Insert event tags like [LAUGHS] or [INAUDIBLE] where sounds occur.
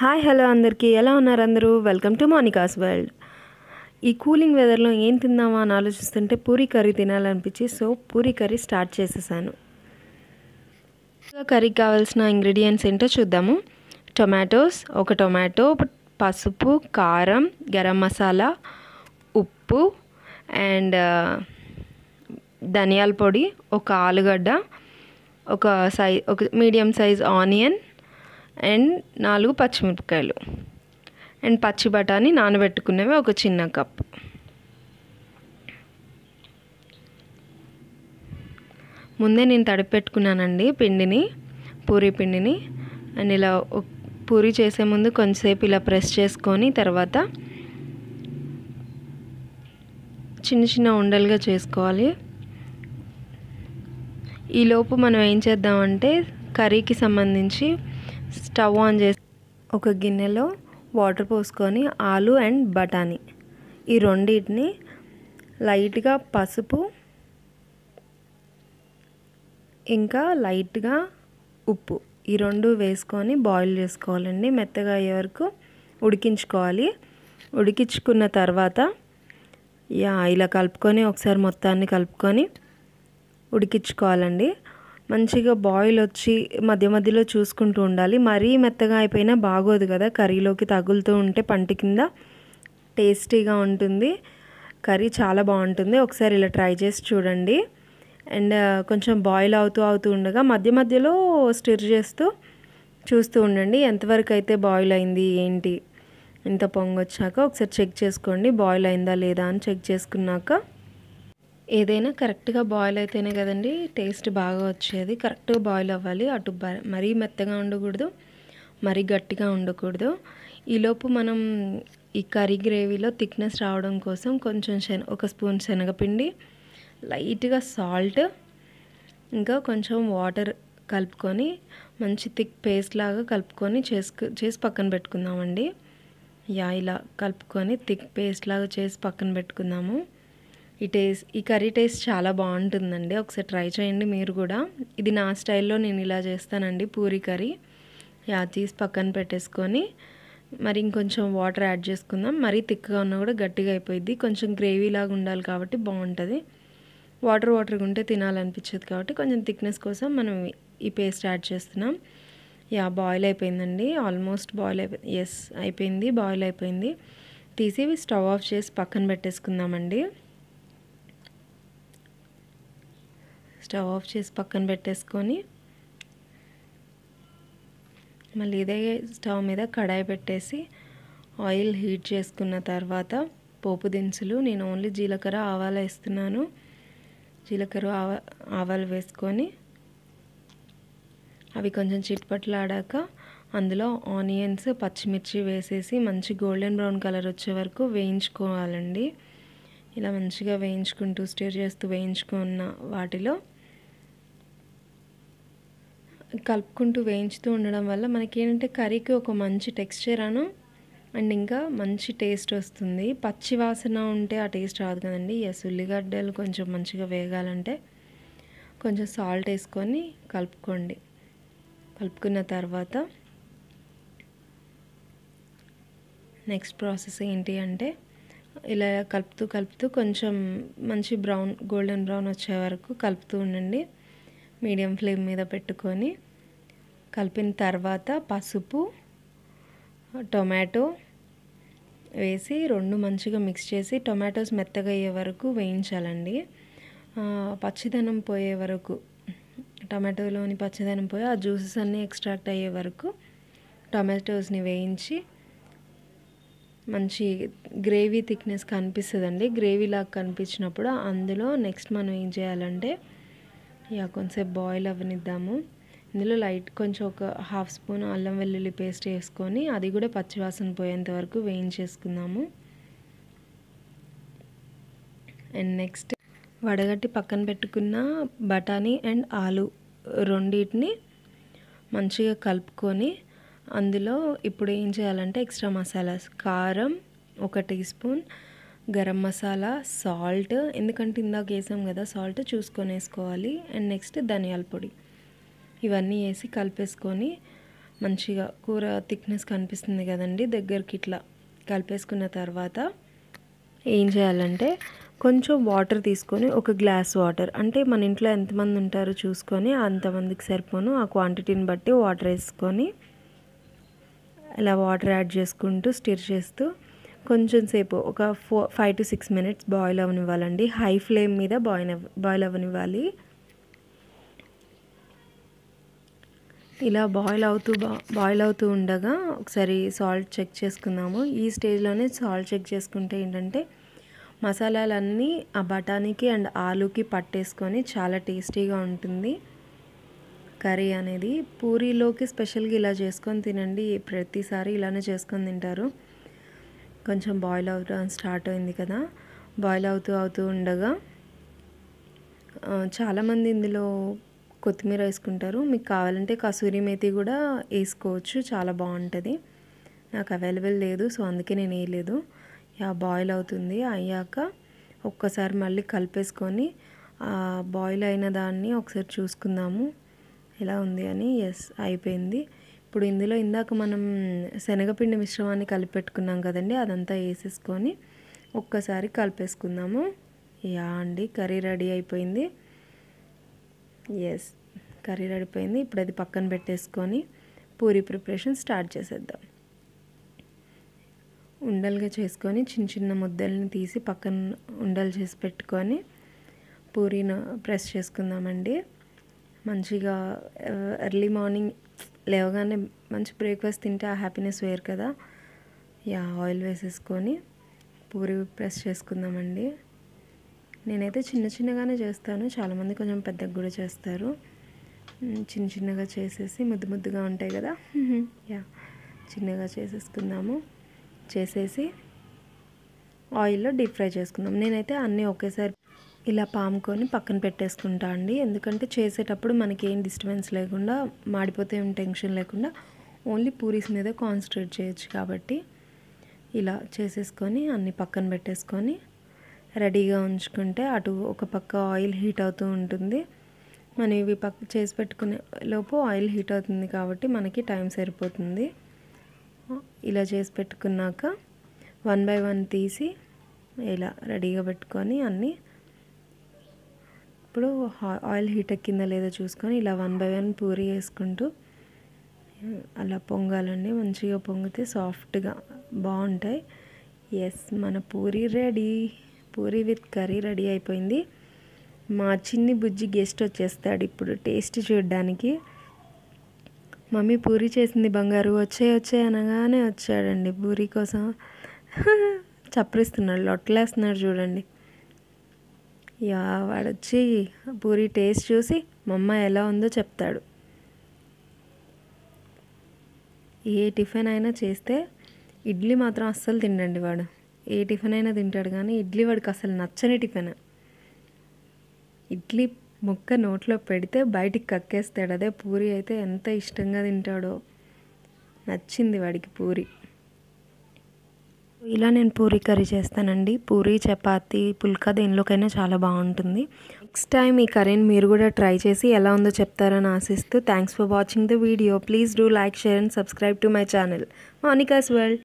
hi hello అందరికీ ఎలా ఉన్నారు అందరూ వెల్కమ్ టు మోనికాస్ వరల్డ్ ఈ కూలింగ్ వెదర్లో ఏం తిందామా అని ఆలోచిస్తుంటే పూరి కర్రీ తినాలనిపించి సో పూరి కర్రీ స్టార్ట్ చేసేసాను కర్రీకి కావాల్సిన ఇంగ్రీడియంట్స్ ఏంటో చూద్దాము టొమాటోస్ ఒక టొమాటో పసుపు కారం గరం మసాలా ఉప్పు అండ్ ధనియాల పొడి ఒక ఆలుగడ్డ ఒక సైజ్ ఒక మీడియం సైజ్ ఆనియన్ అండ్ నాలుగు పచ్చిమిరపకాయలు అండ్ పచ్చి బఠానీ నానబెట్టుకున్నవి ఒక చిన్న కప్ ముందే నేను తడిపి పెట్టుకున్నానండి పిండిని పూరి పిండిని అండ్ ఇలా పూరి చేసే ముందు కొంచెంసేపు ఇలా ప్రెస్ చేసుకొని తర్వాత చిన్న చిన్న ఉండలుగా చేసుకోవాలి ఈలోపు మనం ఏం చేద్దామంటే కర్రీకి సంబంధించి స్టవ్ ఆన్ చేసి ఒక గిన్నెలో వాటర్ పోసుకొని ఆలు అండ్ బఠానీ ఈ రెండింటిని లైట్గా పసుపు ఇంకా లైట్గా ఉప్పు ఈ రెండు వేసుకొని బాయిల్ చేసుకోవాలండి మెత్తగా అయ్యే వరకు ఉడికించుకోవాలి ఉడికించుకున్న తర్వాత యా ఇలా కలుపుకొని ఒకసారి మొత్తాన్ని కలుపుకొని ఉడికించుకోవాలండి మంచిగా బాయిల్ వచ్చి మధ్య మధ్యలో చూసుకుంటూ ఉండాలి మరీ మెత్తగా అయిపోయినా బాగోదు కదా కర్రీలోకి తగులుతూ ఉంటే పంట కింద టేస్టీగా ఉంటుంది కర్రీ చాలా బాగుంటుంది ఒకసారి ఇలా ట్రై చేసి చూడండి అండ్ కొంచెం బాయిల్ అవుతూ అవుతూ ఉండగా మధ్య మధ్యలో స్టిర్ చేస్తూ చూస్తూ ఉండండి ఎంతవరకు అయితే బాయిల్ అయింది ఏంటి ఇంత పొంగొచ్చాక ఒకసారి చెక్ చేసుకోండి బాయిల్ అయిందా లేదా అని చెక్ చేసుకున్నాక ఏదైనా కరెక్ట్గా బాయిల్ అయితేనే కదండి టేస్ట్ బాగా వచ్చేది కరెక్ట్గా బాయిల్ అవ్వాలి అటు మరీ మెత్తగా ఉండకూడదు మరీ గట్టిగా ఉండకూడదు ఈలోపు మనం ఈ కర్రీ గ్రేవీలో థిక్నెస్ రావడం కోసం కొంచెం శన ఒక స్పూన్ శనగపిండి లైట్గా సాల్ట్ ఇంకా కొంచెం వాటర్ కలుపుకొని మంచి థిక్ పేస్ట్ లాగా కలుపుకొని చేసుకు చేసి పక్కన పెట్టుకుందామండి యా ఇలా కలుపుకొని థిక్ పేస్ట్ లాగా చేసి పక్కన పెట్టుకుందాము ఈ టేస్ట్ ఈ కర్రీ టేస్ట్ చాలా బాగుంటుందండి ఒకసారి ట్రై చేయండి మీరు కూడా ఇది నా స్టైల్లో నేను ఇలా చేస్తానండి పూరి కర్రీ యా చీజ్ పక్కన పెట్టేసుకొని మరి ఇంకొంచెం వాటర్ యాడ్ చేసుకుందాం మరీ థిక్గా ఉన్నా కూడా గట్టిగా అయిపోయింది కొంచెం గ్రేవీ లాగా ఉండాలి కాబట్టి బాగుంటుంది వాటర్ వాటర్గా ఉంటే తినాలనిపించదు కాబట్టి కొంచెం థిక్నెస్ కోసం మనం ఈ పేస్ట్ యాడ్ చేస్తున్నాం యా బాయిల్ అయిపోయిందండి ఆల్మోస్ట్ బాయిల్ అయిపోయి ఎస్ అయిపోయింది బాయిల్ అయిపోయింది తీసి స్టవ్ ఆఫ్ చేసి పక్కన పెట్టేసుకుందామండి స్టవ్ ఆఫ్ చేసి పక్కన పెట్టేసుకొని మళ్ళీ ఇదే స్టవ్ మీద కడాయి పెట్టేసి ఆయిల్ హీట్ చేసుకున్న తర్వాత పోపు దినుసులు నేను ఓన్లీ జీలకర్ర ఆవాలు వేస్తున్నాను జీలకర్ర ఆవాలు వేసుకొని అవి కొంచెం చిట్పట్లాడాక అందులో ఆనియన్స్ పచ్చిమిర్చి వేసేసి మంచి గోల్డెన్ బ్రౌన్ కలర్ వచ్చే వరకు వేయించుకోవాలండి ఇలా మంచిగా వేయించుకుంటూ స్టేర్ చేస్తూ వేయించుకున్న వాటిలో కలుపుకుంటూ వేయించుతూ ఉండడం వల్ల మనకి ఏంటంటే కర్రీకి ఒక మంచి టెక్స్చర్ అను అండ్ ఇంకా మంచి టేస్ట్ వస్తుంది పచ్చి వాసన ఉంటే ఆ టేస్ట్ రాదు కదండి ఎస్ ఉల్లిగడ్డలు కొంచెం మంచిగా వేగాలంటే కొంచెం సాల్ట్ వేసుకొని కలుపుకోండి కలుపుకున్న తర్వాత నెక్స్ట్ ప్రాసెస్ ఏంటి అంటే ఇలా కలుపుతూ కలుపుతూ కొంచెం మంచి బ్రౌన్ గోల్డెన్ బ్రౌన్ వచ్చే వరకు కలుపుతూ ఉండండి మీడియం ఫ్లేమ్ మీద పెట్టుకొని కలిపిన తర్వాత పసుపు టొమాటో వేసి రెండు మంచిగా మిక్స్ చేసి టొమాటోస్ మెత్తగా అయ్యే వరకు వేయించాలండి పచ్చిదనం పోయే వరకు టమాటోలోని పచ్చిదనం పోయి ఆ జ్యూసెస్ అన్నీ ఎక్స్ట్రాక్ట్ అయ్యే వరకు టొమాటోస్ని వేయించి మంచి గ్రేవీ థిక్నెస్ కనిపిస్తుందండి గ్రేవీ లాగా కనిపించినప్పుడు అందులో నెక్స్ట్ మనం ఏం చేయాలంటే ఇక కొంచెంసేపు బాయిల్ అవ్వనిద్దాము ఇందులో లైట్ కొంచెం ఒక హాఫ్ స్పూన్ అల్లం వెల్లుల్లి పేస్ట్ వేసుకొని అది కూడా పచ్చివాసన పోయేంత వరకు వేయించేసుకుందాము అండ్ నెక్స్ట్ వడగట్టి పక్కన పెట్టుకున్న బఠానీ అండ్ ఆలు రెండింటిని మంచిగా కలుపుకొని అందులో ఇప్పుడు ఏం చేయాలంటే ఎక్స్ట్రా మసాలాస్ కారం ఒక teaspoon garam masala salt ఎందుకంటే ఇందాక వేసాం కదా సాల్ట్ చూసుకొని వేసుకోవాలి అండ్ నెక్స్ట్ ధనియాల పొడి ఇవన్నీ వేసి కలిపేసుకొని మంచిగా కూర థిక్నెస్ కనిపిస్తుంది కదండి దగ్గరికి ఇట్లా కలిపేసుకున్న తర్వాత ఏం చేయాలంటే కొంచెం వాటర్ తీసుకొని ఒక గ్లాస్ వాటర్ అంటే మన ఇంట్లో ఎంతమంది ఉంటారో చూసుకొని అంతమందికి సరిపోను ఆ క్వాంటిటీని బట్టి వాటర్ వేసుకొని ఇలా వాటర్ యాడ్ చేసుకుంటూ స్టిర్ చేస్తూ కొంచెం సేపు ఒక four five to six minutes boil అవ్వనివ్వాలండి హై ఫ్లేమ్ మీద బాయిల్ బాయిల్ అవ్వనివ్వాలి ఇలా బాయిల్ అవుతూ బాయిల్ అవుతూ ఉండగా ఒకసారి సాల్ట్ చెక్ చేసుకుందాము ఈ స్టేజ్లోనే సాల్ట్ చెక్ చేసుకుంటే ఏంటంటే మసాలాలన్నీ ఆ బఠానీకి అండ్ ఆలూకి పట్టేసుకొని చాలా టేస్టీగా ఉంటుంది కర్రీ అనేది పూరీలోకి స్పెషల్గా ఇలా చేసుకొని తినండి ప్రతిసారి ఇలానే చేసుకొని తింటారు కొంచెం బాయిల్ అవడం స్టార్ట్ అయింది కదా బాయిల్ అవుతూ అవుతూ ఉండగా చాలామంది ఇందులో కొత్తిమీర వేసుకుంటారు మీకు కావాలంటే కసూరి మేతి కూడా వేసుకోవచ్చు చాలా బాగుంటుంది నాకు అవైలబుల్ లేదు సో అందుకే నేను వేయలేదు యా బాయిల్ అవుతుంది అయ్యాక ఒక్కసారి మళ్ళీ కలిపేసుకొని బాయిల్ అయిన దాన్ని ఒకసారి చూసుకుందాము ఎలా ఉంది అని ఎస్ అయిపోయింది ఇప్పుడు ఇందులో ఇందాక మనం శనగపిండి మిశ్రమాన్ని కలిపెట్టుకున్నాం కదండి అదంతా వేసేసుకొని ఒక్కసారి కలిపేసుకుందాము యా అండి కర్రీ రెడీ అయిపోయింది ఎస్ కర్రీ రెడిపోయింది ఇప్పుడు అది పక్కన పెట్టేసుకొని పూరి ప్రిపరేషన్ స్టార్ట్ చేసేద్దాం ఉండలుగా చేసుకొని చిన్న చిన్న ముద్దల్ని తీసి పక్కన ఉండలు చేసి పెట్టుకొని పూరీని ప్రెస్ చేసుకుందామండి మంచిగా ఎర్లీ మార్నింగ్ లేవగానే మంచి బ్రేక్ఫాస్ట్ తింటే ఆ హ్యాపీనెస్ వేరు కదా యా ఆయిల్ వేసేసుకొని పూరి ప్రెస్ చేసుకుందామండి నేనైతే చిన్న చిన్నగానే చేస్తాను చాలామంది కొంచెం పెద్దగా కూడా చేస్తారు చిన్న చిన్నగా చేసేసి ముద్దు ముద్దుగా ఉంటాయి కదా యా చిన్నగా చేసేసుకుందాము చేసేసి ఆయిల్లో డీప్ ఫ్రై చేసుకుందాం నేనైతే అన్నీ ఒకేసారి ఇలా పాముకొని పక్కన పెట్టేసుకుంటా అండి ఎందుకంటే చేసేటప్పుడు మనకి ఏం డిస్టర్బెన్స్ లేకుండా మాడిపోతే ఏం టెన్షన్ లేకుండా ఓన్లీ పూరీస్ మీదే కాన్సన్ట్రేట్ చేయొచ్చు కాబట్టి ఇలా చేసేసుకొని అన్ని పక్కన పెట్టేసుకొని రెడీగా ఉంచుకుంటే అటు ఒక పక్క ఆయిల్ హీట్ అవుతూ ఉంటుంది మనం ఇవి పక్క చేసి పెట్టుకునే లోపు ఆయిల్ హీట్ అవుతుంది కాబట్టి మనకి టైం సరిపోతుంది ఇలా చేసి పెట్టుకున్నాక వన్ బై వన్ తీసి ఇలా రెడీగా పెట్టుకొని అన్నీ ఇప్పుడు ఆయిల్ హీట్ ఎక్కిందా లేదో చూసుకొని ఇలా వన్ బై వన్ పూరి వేసుకుంటూ అలా పొంగాలండి మంచిగా పొంగితే సాఫ్ట్గా బాగుంటాయి ఎస్ మన puri ready puri with curry ready అయిపోయింది మా చిన్ని బుజ్జి గెస్ట్ వచ్చేస్తాడు ఇప్పుడు టేస్ట్ చూడడానికి మమ్మీ పూరి చేసింది బంగారు వచ్చే వచ్చే అనగానే వచ్చాడండి పూరి కోసం [LAUGHS] చప్పరిస్తున్నాడు లొట్టలేస్తున్నాడు చూడండి యా వాడొచ్చి పూరి టేస్ట్ చూసి మమ్మ ఎలా ఉందో చెప్తాడు ఏ టిఫిన్ అయినా చేస్తే ఇడ్లీ మాత్రం అస్సలు తినండి వాడు ఏ టిఫిన్ అయినా తింటాడు కానీ ఇడ్లీ వాడికి అసలు నచ్చని టిఫిన్ ఇడ్లీ ముక్క నోట్లో పెడితే బయటికి కక్కేస్తాడు అదే పూరి అయితే ఎంత ఇష్టంగా తింటాడో నచ్చింది వాడికి పూరి ఇలా నేను పూరీ కర్రీ చేస్తానండి పూరీ చపాతి పుల్కా దేనిలోకైనా చాలా బాగుంటుంది నెక్స్ట్ టైం ఈ కర్రీని మీరు కూడా ట్రై చేసి ఎలా ఉందో చెప్తారని ఆశిస్తూ thanks for watching the video please do like share and subscribe to my channel Monica's world